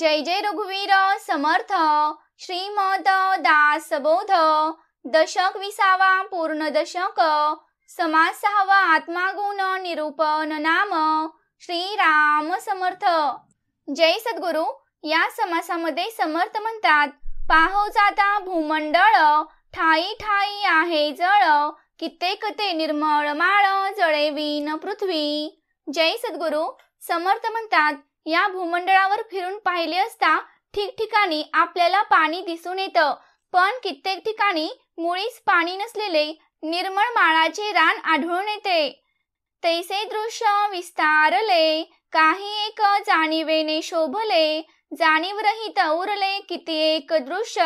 जय जय रघुवीर समर्थ श्रीमद बोध दशक विसावा पूर्ण दशक समाज सहावा आत्मागुण निरूपण नाम श्री राम समर्थ जय सद्गुरु या समासामध्ये समर्थ म्हणतात पाहो जाता भूमंडळ ठाई ठाई आहे जळ कित्येक ते निर्मळ माळ जळे विन पृथ्वी जय सद्गुरु समर्थ म्हणतात या भूमंडळावर फिरून पाहिले असता ठिकठिकाणी आपल्याला पाणी दिसून येतं पण कित्येक ठिकाणी मुळीच पाणी नसलेले निर्मळ माळाचे रान आढळून येते तैसे दृश्य विस्तारले काही एक जाणीवेने शोभले जाणीवरहित उरले किती एक दृश्य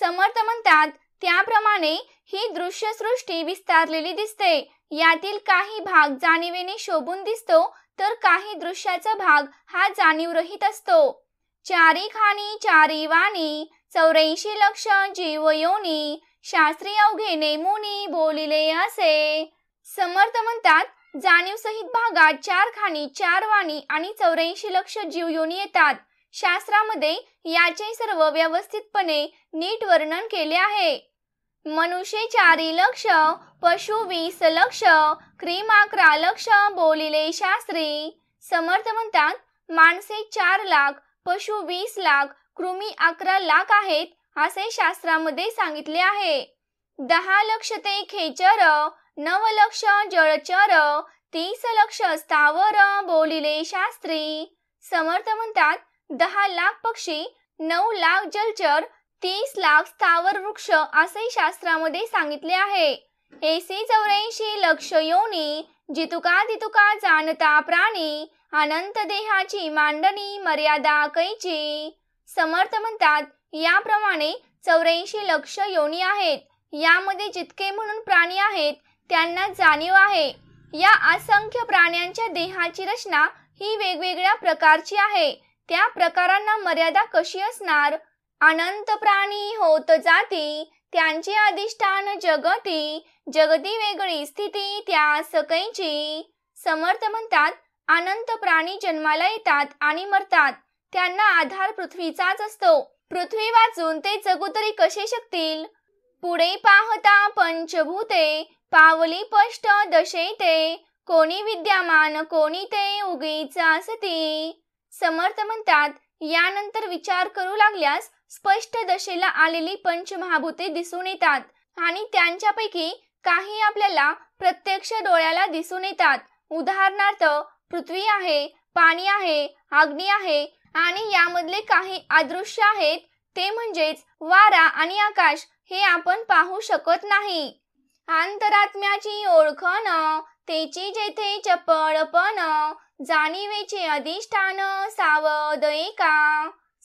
समर्थ म्हणतात त्याप्रमाणे ही दृश्य सृष्टी विस्तारलेली दिसते यातील काही भाग जाणीवेने शोभून दिसतो तर काही दृश्याचा भाग हा जाणीवरहित असतो चारी खाणी चारी वाणी चौऱ्याऐंशी लक्ष जीव योनी शास्त्री अवघे नेमुनी बोलिले असे समर्थ म्हणतात जाणीव सहित भागात चार खाणी चार वाणी आणि चौऱ्याऐंशी लक्ष जीव योनी येतात शास्त्रामध्ये याचे सर्व व्यवस्थितपणे नीट वर्णन केले आहे मनुष्य चारी लक्ष पशु वीस लक्ष क्रीम लक्ष बोलिले शास्त्री समर्थ म्हणतात माणसे चार लाख पशु वीस लाख कृमी अकरा लाख आहेत असे शास्त्रामध्ये सांगितले आहे दहा लक्ष ते खेचर नव लक्ष जळचर तीस लक्ष स्थावर बोलिले शास्त्री समर्थ म्हणतात दहा लाख पक्षी नऊ लाख जलचर तीस लाख स्थावर वृक्ष असे शास्त्रामध्ये सांगितले आहे एसी चौऱ्याऐंशी लक्ष योनी जितुका तितुका जाणता प्राणी अनंत देहाची मांडणी मर्यादा कैची समर्थ म्हणतात याप्रमाणे चौऱ्याऐंशी लक्ष योनी आहेत यामध्ये जितके म्हणून प्राणी आहेत त्यांना जाणीव आहे या असंख्य प्राण्यांच्या देहाची रचना ही वेगवेगळ्या प्रकारची आहे त्या प्रकारांना मर्यादा कशी असणार अनंत प्राणी होत जाती त्यांचे अधिष्ठान जगती जगती वेगळी स्थिती त्या सकैची समर्थ म्हणतात अनंत प्राणी जन्माला येतात आणि मरतात त्यांना आधार पृथ्वीचाच असतो पृथ्वी वाचून ते जगू कसे शकतील पुढे पाहता पंचभूते पावली पष्ट ते कोणी विद्यमान कोणी ते उगीच असती समर्थ म्हणतात यानंतर विचार करू लागल्यास स्पष्ट दशेला आलेली पंचमहाभूते दिसून येतात आणि त्यांच्यापैकी काही आपल्याला प्रत्यक्ष डोळ्याला दिसून येतात उदाहरणार्थ पृथ्वी आहे पाणी आहे अग्नी आहे आणि यामधले काही अदृश्य आहेत ते म्हणजेच वारा आणि आकाश हे आपण पाहू शकत नाही अंतरात्म्याची ओळखण तेची जेथे चपळपण जाणीवेचे अधिष्ठान सावध का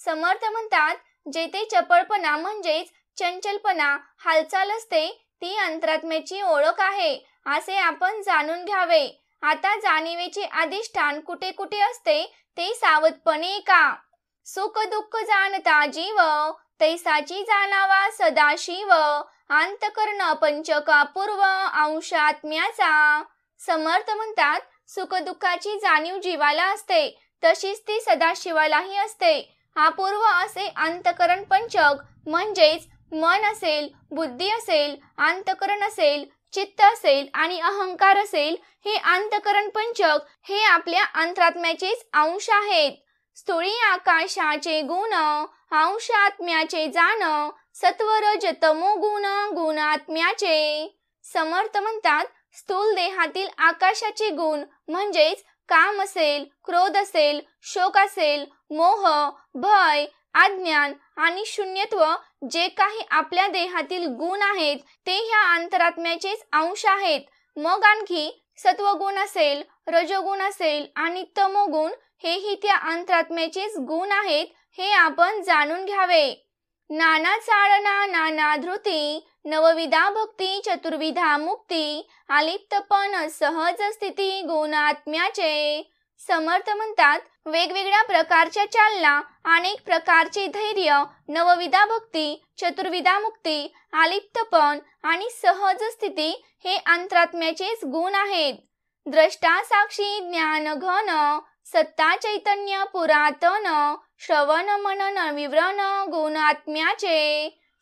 समर्थ म्हणतात जेथे चपळपणा म्हणजेच चंचलपणा हालचाल असते ती अंतरात्म्याची ओळख आहे असे आपण जाणून घ्यावे आता जाणीवेचे अधिष्ठान कुठे कुठे असते ते सावधपणे का सुख दुःख जाणता जीव तैसाची जाणावा सदाशिव अंतकर्ण पंचकापूर्व अंश आत्म्याचा समर्थ म्हणतात सुखदुःखाची जाणीव जीवाला असते तशीच ती सदाशिवालाही असते पूर्व असे अंतकरण पंचक म्हणजेच मन असेल बुद्धी असेल अंतकरण असेल चित्त असेल आणि अहंकार असेल हे अंतकरण पंचक हे आपल्या अंतरात्म्याचे अंश आहेत स्थूळी आकाशाचे गुण अंश आत्म्याचे जाण सत्वर जतमो गुण गुण आत्म्याचे समर्थ म्हणतात स्थूल देहातील आकाशाचे गुण म्हणजेच काम असेल क्रोध असेल शोक असेल मोह भय अज्ञान आणि शून्यत्व जे काही आपल्या देहातील गुण आहेत ते ह्या अंतरात्म्याचेच अंश आहेत मग आणखी सत्वगुण असेल रजोगुण असेल आणि तमोगुण हेही त्या अंतरात्म्याचेच गुण आहेत हे आपण जाणून घ्यावे नाना चाळना नाना धृती नवविधा भक्ती चतुर्विधा मुक्ती आलिप्तपण सहज स्थिती गुणात्म्याचे समर्थ म्हणतात वेगवेगळ्या प्रकारच्या चालना अनेक प्रकारचे धैर्य नवविधा भक्ती चतुर्विधा मुक्ती आलिप्तपण आणि सहज स्थिती हे अंतरात्म्याचेच गुण आहेत द्रष्टा साक्षी ज्ञान घन सत्ता चैतन्य पुरातन श्रवण मनन विवरण गुणात्म्याचे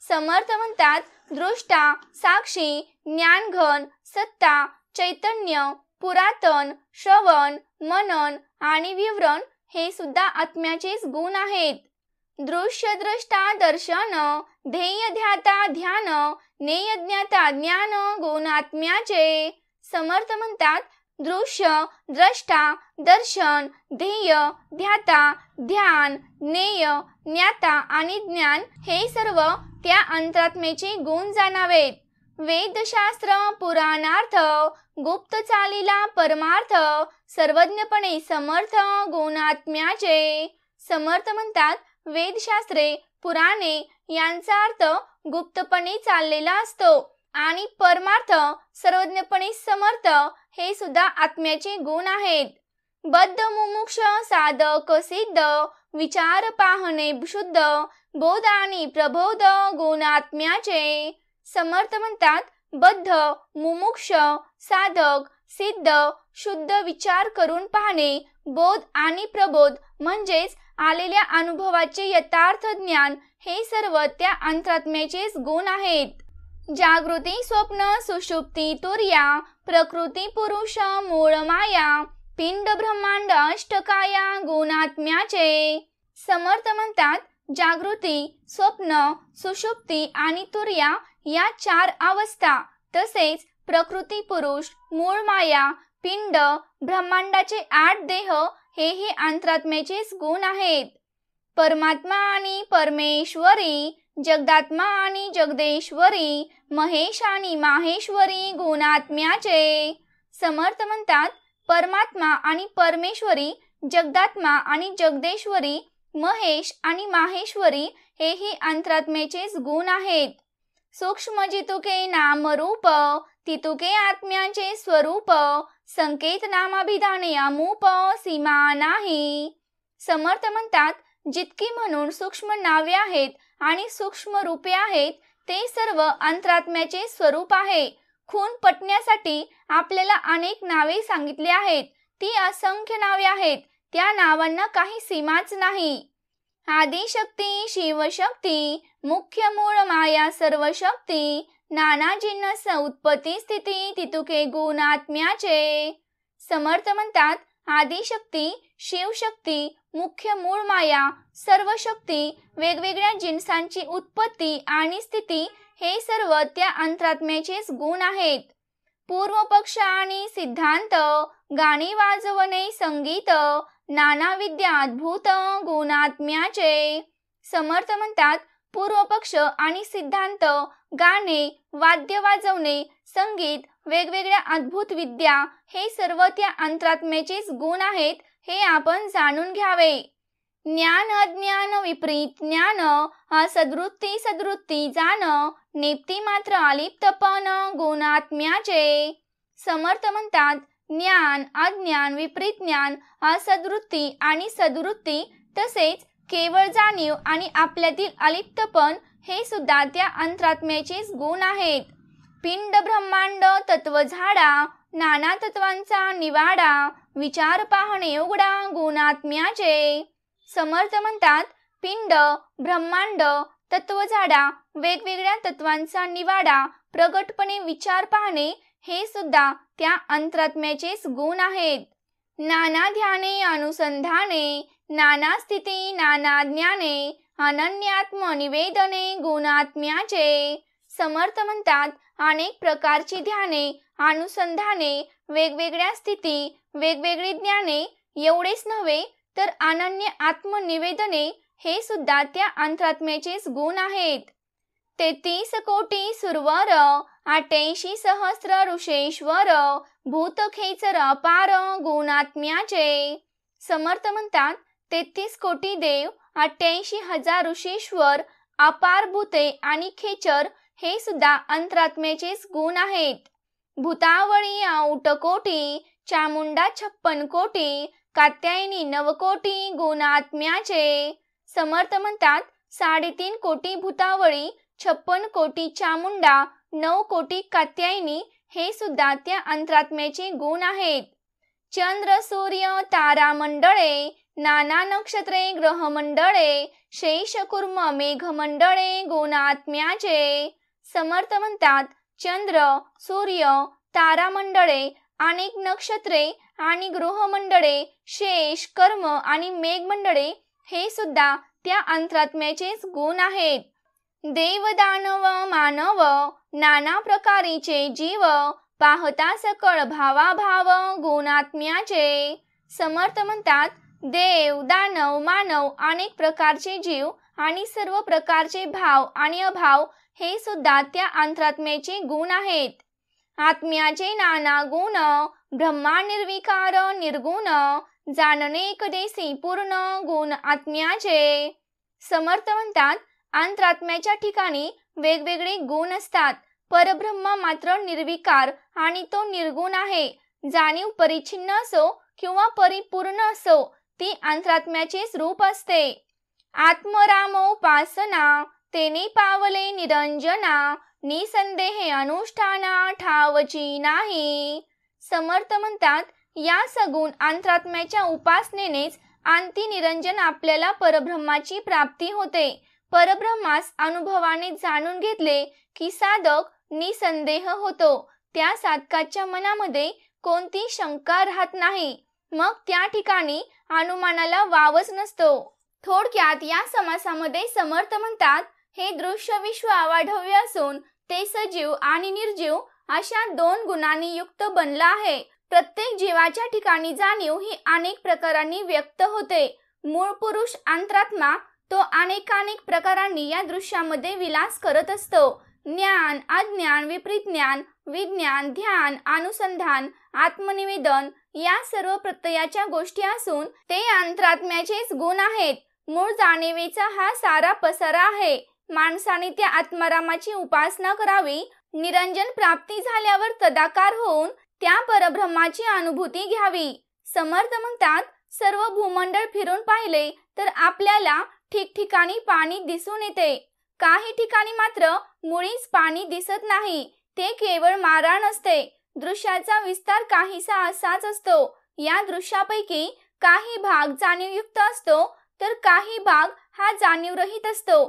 समर्थ म्हणतात दृष्टा साक्षी ज्ञानघन सत्ता चैतन्य पुरातन श्रवण मनन आणि विवरण हे सुद्धा आत्म्याचेच गुण आहेत दृश्य दृष्टा दर्शन ध्येय ध्याता ध्यान ज्ञान गुण आत्म्याचे समर्थ म्हणतात दृश्य द्रष्टा दर्शन ध्येय ध्याता ध्यान ज्ञेय ज्ञाता आणि ज्ञान हे सर्व त्या अंतरात्मेचे गुण जाणावेत वेदशास्त्र पुराणार्थ गुप्त चालीला परमार्थ सर्वज्ञपणे समर्थ गुणात्म्याचे समर्थ म्हणतात वेदशास्त्रे पुराणे यांचा अर्थ गुप्तपणे चाललेला असतो आणि परमार्थ सर्वज्ञपणे समर्थ हे सुद्धा आत्म्याचे गुण आहेत बद्ध मुमुक्ष साधक सिद्ध विचार पाहणे शुद्ध बोध आणि प्रबोध गुण आत्म्याचे समर्थ म्हणतात बद्ध मुमुक्ष साधक सिद्ध शुद्ध विचार करून पाहणे बोध आणि प्रबोध म्हणजेच आलेल्या अनुभवाचे यथार्थ ज्ञान हे सर्व त्या अंतरात्म्याचेच गुण आहेत जागृती स्वप्न सुषुप्ती तुर्या प्रकृती पुरुष मूळ माया पिंड ब्रह्मांड अष्टकाया गुणात्म्याचे समर्थ म्हणतात जागृती स्वप्न सुषुप्ती आणि तुर्या या चार अवस्था तसेच प्रकृती पुरुष मूळ माया पिंड ब्रह्मांडाचे आठ देह हेही अंतरात्म्याचे गुण आहेत परमात्मा आणि परमेश्वरी जगदात्मा आणि जगदेश्वरी महेश आणि माहेश्वरी गुणात्म्याचे समर्थ म्हणतात परमात्मा आणि परमेश्वरी जगदात्मा आणि जगदेश्वरी महेश आणि माहेश्वरी हेही अंतरात्म्याचे गुण आहेत सूक्ष्म जितुके नाम रूप तितुके आत्म्याचे स्वरूप संकेत नामाभिधाने अमूप सीमा नाही समर्थ म्हणतात जितकी म्हणून सूक्ष्म नावे आहेत आणि सूक्ष्म रूपे आहेत ते सर्व अंतरात्म्याचे स्वरूप आहे खून पटण्यासाठी आपल्याला अनेक नावे सांगितली आहेत ती असंख्य नावे आहेत त्या नावांना काही सीमाच नाही आदिशक्ती शिवशक्ती मुख्य मूळ माया सर्व शक्ती नाना जिन्नस उत्पत्ती स्थिती तितुके गुणात्म्याचे समर्थ म्हणतात आदिशक्ती शिवशक्ती मुख्य मूळ माया सर्व शक्ती वेगवेगळ्या जिन्सांची उत्पत्ती आणि स्थिती हे सर्व त्या अंतरात्म्याचेच गुण आहेत पूर्वपक्ष आणि सिद्धांत गाणी वाजवणे संगीत नाना विद्या अद्भुत गुणात्म्याचे समर्थ म्हणतात पूर्वपक्ष आणि सिद्धांत गाणे वाद्य वाजवणे संगीत वेगवेगळ्या अद्भुत विद्या हे सर्व त्या अंतरात्म्याचेच गुण आहेत हे आपण जाणून घ्यावे ज्ञान अज्ञान विपरीत ज्ञान सदृत्ती सदवृत्ती जाण नेप्ती मात्र अलिप्तपण गुणात्म्याचे समर्थ म्हणतात ज्ञान अज्ञान विपरीत ज्ञान असदवृत्ती आणि सदवृत्ती तसेच केवळ जाणीव आणि आपल्यातील अलिप्तपण हे सुद्धा त्या अंतरात्म्याचे गुण आहेत पिंड ब्रह्मांड तत्व झाडा नाना तत्वांचा निवाडा विचार पाहणे उघडा गुणात्म्याचे समर्थ म्हणतात पिंड ब्रह्मांड तत्व झाडा वेगवेगळ्या तत्वांचा निवाडा प्रगटपणे विचार पाहणे हे सुद्धा त्या अंतरात्म्याचे गुण आहेत नाना ध्याने अनुसंधाने नाना स्थिती नाना ज्ञाने निवेदने गुणात्म्याचे समर्थ म्हणतात अनेक प्रकारची ध्याने अनुसंधाने वेगवेगळ्या स्थिती वेगवेगळी ज्ञाने एवढेच नव्हे तर अनन्य आत्मनिवेदने हे सुद्धा त्या अंतरात्म्याचेच गुण आहेत तेहतीस कोटी सुरवर अठ्याऐंशी सहस्र ऋषेश्वर भूतखेचर पार गुणात्म्याचे समर्थ म्हणतात तेहतीस कोटी देव अठ्ठ्याऐंशी हजार ऋषीश्वर अपार भूते आणि खेचर हे सुद्धा अंतरात्म्याचेच गुण आहेत भूतावळी आऊट कोटी चामुंडा छप्पन कोटी कात्यायनी नवकोटी कोटी गुणात्म्याचे समर्थ म्हणतात साडेतीन कोटी भूतावळी छप्पन कोटी चामुंडा नऊ कोटी कात्यायनी हे सुद्धा त्या अंतरात्म्याचे गुण आहेत चंद्र सूर्य तारा मंडळे नाना नक्षत्रे ग्रहमंडळे मेघ मेघमंडळे गुणात्म्याचे समर्थ म्हणतात चंद्र सूर्य तारामंडळे अनेक नक्षत्रे आणि ग्रहमंडळे शेष कर्म आणि मेघमंडळे हे सुद्धा त्या अंतरात्म्याचेच गुण आहेत देवदानव मानव नाना प्रकारेचे जीव पाहता सकळ भावाभाव गुणात्म्याचे समर्थ म्हणतात देव दानव मानव अनेक प्रकारचे जीव आणि सर्व प्रकारचे भाव आणि अभाव हे सुद्धा त्या अंतरात्म्याचे गुण आहेत आत्म्याचे नाना गुण ब्रह्मा निर्विकार निर्गुण जाणणे पूर्ण गुण आत्म्याचे समर्थ म्हणतात अंतरात्म्याच्या ठिकाणी वेगवेगळे गुण असतात परब्रह्म मात्र निर्विकार आणि तो निर्गुण आहे जाणीव परिच्छिन्न असो किंवा परिपूर्ण असो ती अंतरात्म्याचे रूप असते उपासना तेने पावले निरंजना निसंदेह अनुष्ठाना ठावची नाही समर्थ म्हणतात या सगुण अंतरात्म्याच्या उपासनेनेच अंति निरंजन आपल्याला परब्रह्माची प्राप्ती होते परब्रह्मास अनुभवाने जाणून घेतले की साधक निसंदेह होतो त्या साधकाच्या मनामध्ये कोणती शंका राहत नाही मग त्या ठिकाणी अनुमानाला वावच नसतो थोडक्यात या समासामध्ये समर्थ म्हणतात हे दृश्य विश्व आवाढव्य असून ते सजीव आणि निर्जीव अशा दोन गुणांनी युक्त बनला आहे प्रत्येक जीवाच्या ठिकाणी जाणीव ही अनेक प्रकारांनी व्यक्त होते मूळ पुरुष अंतरात्मा तो अनेकानेक प्रकारांनी या दृश्यामध्ये विलास करत असतो ज्ञान अज्ञान विपरीत ज्ञान विज्ञान ध्यान अनुसंधान आत्मनिवेदन या सर्व प्रत्ययाच्या गोष्टी असून ते अंतरात्म्याचेच गुण आहेत मूळ जाणिवेचा हा सारा पसारा आहे माणसाने त्या आत्मारामाची उपासना करावी निरंजन प्राप्ती झाल्यावर तदाकार होऊन त्या परब्रह्माची अनुभूती घ्यावी समर्थ म्हणतात सर्व भूमंडळ फिरून पाहिले तर आपल्याला ठिकठिकाणी पाणी दिसून येते काही ठिकाणी मात्र मुळीच पाणी दिसत नाही ते केवळ मारा असते दृश्याचा विस्तार काहीसा असाच असतो या दृश्यापैकी काही भाग जाणीवयुक्त असतो तर काही भाग हा जाणीवरहित असतो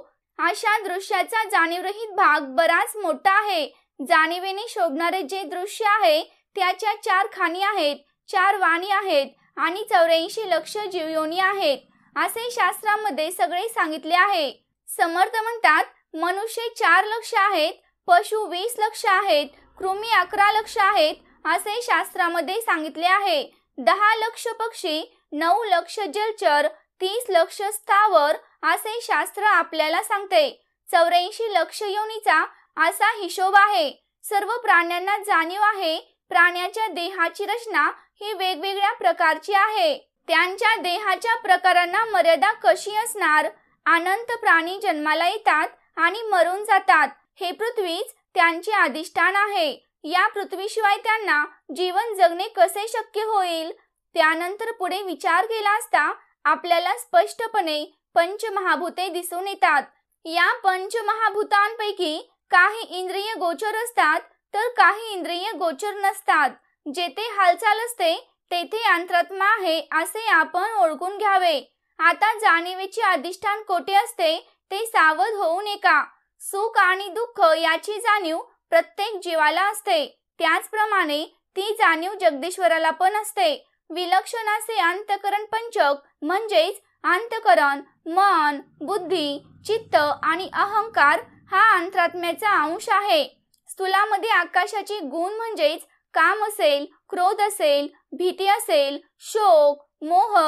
अशा दृश्याचा जाणीवरहित भाग बराच मोठा आहे जाणीवेने शोभणारे जे दृश्य आहे त्याच्या चार खाणी आहेत चार वाणी आहेत आणि चौऱ्याऐंशी लक्ष जीवयोनी आहेत असे शास्त्रामध्ये सगळे सांगितले आहे समर्थ म्हणतात मनुष्य चार लक्ष आहेत पशु वीस लक्ष आहेत कृमी अकरा लक्ष आहेत असे शास्त्रामध्ये सांगितले आहे दहा लक्ष पक्षी नऊ लक्ष जलचर तीस लक्ष स्थावर असे शास्त्र आपल्याला सांगते चौऱ्याऐंशी लक्ष योनीचा असा हिशोब आहे सर्व प्राण्यांना जाणीव आहे प्राण्याच्या देहाची रचना ही वेगवेगळ्या प्रकारची आहे त्यांच्या देहाच्या प्रकारांना मर्यादा कशी असणार अनंत प्राणी जन्माला येतात आणि मरून जातात हे पृथ्वीच त्यांचे अधिष्ठान आहे या पृथ्वीशिवाय त्यांना जीवन जगणे कसे शक्य होईल त्यानंतर पुढे विचार केला असता आपल्याला स्पष्टपणे पंचमहाभूते दिसून येतात या पंचमहाभूतांपैकी काही इंद्रिय गोचर असतात तर काही इंद्रिय गोचर नसतात जेथे हालचाल असते तेथे अंतरात्मा आहे असे आपण ओळखून घ्यावे आता जाणीवेचे अधिष्ठान कोठे असते ते सावध होऊ का सुख आणि दुःख याची जाणीव प्रत्येक जीवाला असते त्याचप्रमाणे ती जाणीव जगदीश्वराला पण असते विलक्षण असे अंतकरण पंचक म्हणजेच अंतकरण मन बुद्धी चित्त आणि अहंकार हा अंतरात्म्याचा अंश आहे स्थूलामध्ये आकाशाची गुण म्हणजेच काम असेल क्रोध असेल भीती असेल शोक मोह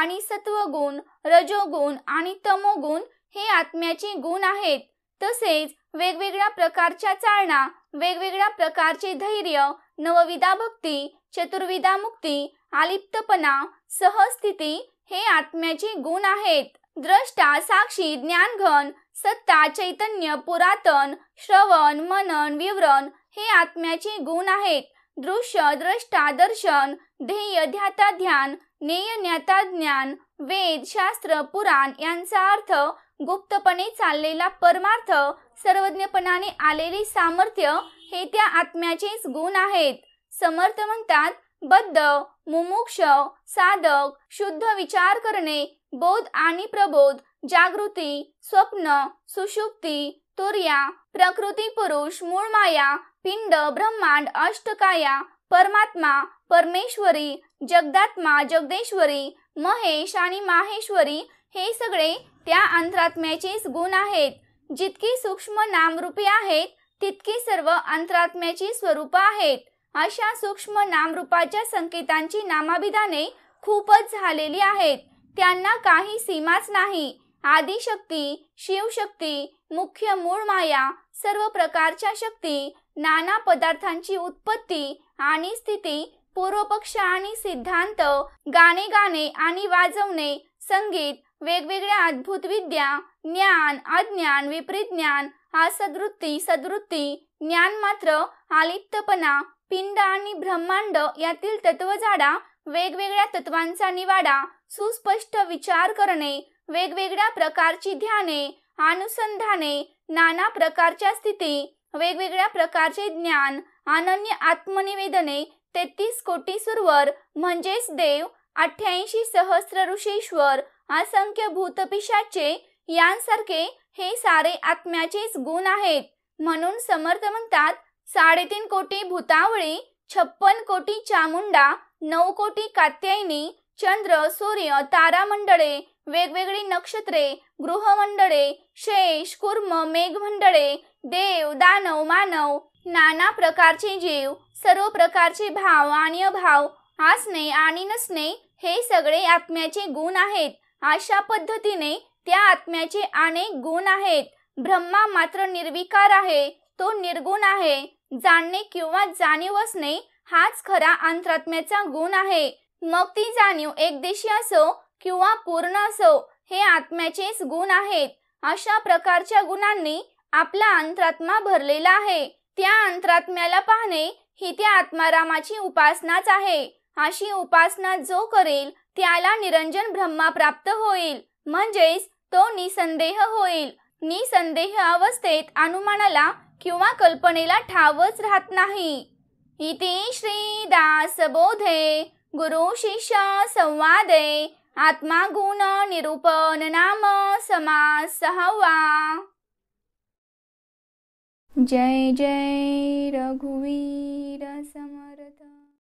आणि सत्वगुण रजोगुण आणि तमोगुण हे आत्म्याची गुण आहेत तसेच वेगवेगळ्या प्रकारच्या चालना वेगवेगळ्या प्रकारचे धैर्य नवविधा भक्ती चतुर्विधा मुक्ती आलिप्तपणा सहस्थिती हे आत्म्याचे गुण आहेत द्रष्टा साक्षी ज्ञानघन सत्ता चैतन्य पुरातन श्रवण मनन विवरण हे आत्म्याचे गुण आहेत दृश्य द्रष्टा दर्शन ध्येय ध्याता ध्यान ज्ञान वेद शास्त्र पुराण यांचा अर्थ गुप्तपणे चाललेला परमार्थ सर्वज्ञपणाने आलेले सामर्थ्य हे त्या आत्म्याचेच गुण आहेत समर्थ म्हणतात बद्ध मुमुक्ष साधक शुद्ध विचार करणे बोध आणि प्रबोध जागृती स्वप्न सुषुप्ती तुर्या प्रकृती पुरुष मूळ माया पिंड ब्रह्मांड अष्टकाया परमात्मा परमेश्वरी जगदात्मा जगदेश्वरी महेश आणि माहेश्वरी हे सगळे त्या अंतरात्म्याचे गुण आहेत जितकी सूक्ष्म नामरूपी आहेत तितकी सर्व अंतरात्म्याची स्वरूप आहेत अशा सूक्ष्म नामरूपाच्या संकेतांची नामाभिधाने खूपच झालेली आहेत त्यांना काही सीमाच नाही आदिशक्ती शिवशक्ती मुख्य मूळ माया सर्व प्रकारच्या शक्ती नाना पदार्थांची उत्पत्ती आणि स्थिती पूर्वपक्ष आणि सिद्धांत गाणे गाणे आणि वाजवणे संगीत वेगवेगळ्या अद्भुत विद्या ज्ञान अज्ञान विपरीत ज्ञान असदृत्ती सदृत्ती ज्ञान मात्र आलिप्तपणा पिंड आणि ब्रह्मांड यातील तत्वजाडा वेगवेगळ्या तत्वांचा निवाडा सुस्पष्ट विचार करणे वेगवेगळ्या प्रकारची ध्याने अनुसंधाने नाना प्रकारच्या स्थिती वेगवेगळ्या प्रकारचे ज्ञान अनन्य आत्मनिवेदने तेहतीस कोटी सुरवर म्हणजेच देव अठ्ठ्याऐंशी सहस्र ऋषीश्वर असंख्य भूतपिशाचे यांसारखे हे सारे आत्म्याचेच गुण आहेत म्हणून समर्थ म्हणतात साडेतीन कोटी भूतावळी छप्पन कोटी चामुंडा नऊ कोटी कात्यायनी चंद्र सूर्य तारामंडळे वेगवेगळी नक्षत्रे गृहमंडळे शेष कुर्म मेघमंडळे देव दानव मानव नाना प्रकारचे जीव सर्व प्रकारचे भाव आणि अभाव असणे आणि नसणे हे सगळे आत्म्याचे गुण आहेत अशा पद्धतीने त्या आत्म्याचे अनेक गुण आहेत ब्रह्मा मात्र निर्विकार आहे तो निर्गुण आहे जाणणे किंवा जाणीव असणे हाच खरा अंतरात्म्याचा गुण आहे मग ती जाणीव देशी असो किंवा पूर्ण असो हे आत्म्याचेच गुण आहेत अशा प्रकारच्या गुणांनी आपला अंतरात्मा भरलेला आहे त्या अंतरात्म्याला पाहणे ही त्या आत्मारामाची उपासनाच आहे अशी उपासना जो करेल त्याला निरंजन ब्रह्मा प्राप्त होईल म्हणजेच तो निसंदेह होईल निसंदेह अवस्थेत अनुमानाला किंवा कल्पनेला ठावच राहत नाही इथे श्री बोधे, गुरु शिष्य संवादे आत्मा गुण निरूपण नाम समास सहावा जय जय रघुवीर समा